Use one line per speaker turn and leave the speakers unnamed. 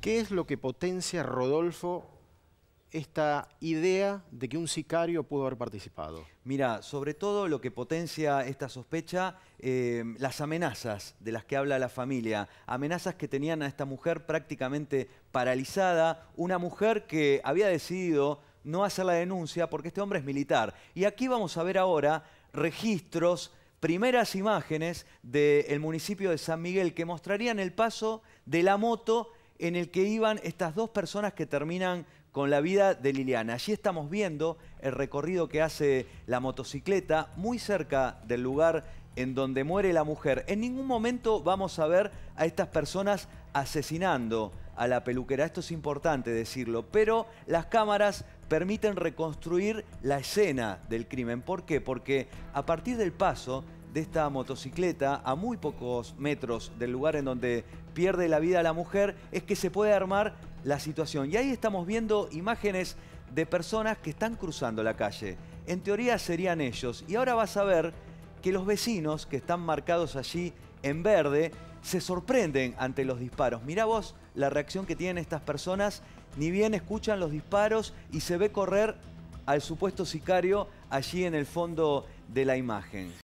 ¿Qué es lo que potencia, Rodolfo, esta idea de que un sicario pudo haber participado? Mira, sobre todo lo que potencia esta sospecha, eh, las amenazas de las que habla la familia, amenazas que tenían a esta mujer prácticamente paralizada, una mujer que había decidido no hacer la denuncia porque este hombre es militar. Y aquí vamos a ver ahora registros primeras imágenes del municipio de San Miguel que mostrarían el paso de la moto en el que iban estas dos personas que terminan con la vida de Liliana. Allí estamos viendo el recorrido que hace la motocicleta muy cerca del lugar en donde muere la mujer. En ningún momento vamos a ver a estas personas asesinando a la peluquera. Esto es importante decirlo, pero las cámaras permiten reconstruir la escena del crimen. ¿Por qué? Porque a partir del paso de esta motocicleta a muy pocos metros del lugar en donde pierde la vida la mujer es que se puede armar la situación. Y ahí estamos viendo imágenes de personas que están cruzando la calle. En teoría serían ellos. Y ahora vas a ver que los vecinos que están marcados allí en verde se sorprenden ante los disparos. Mirá vos la reacción que tienen estas personas, ni bien escuchan los disparos y se ve correr al supuesto sicario allí en el fondo de la imagen.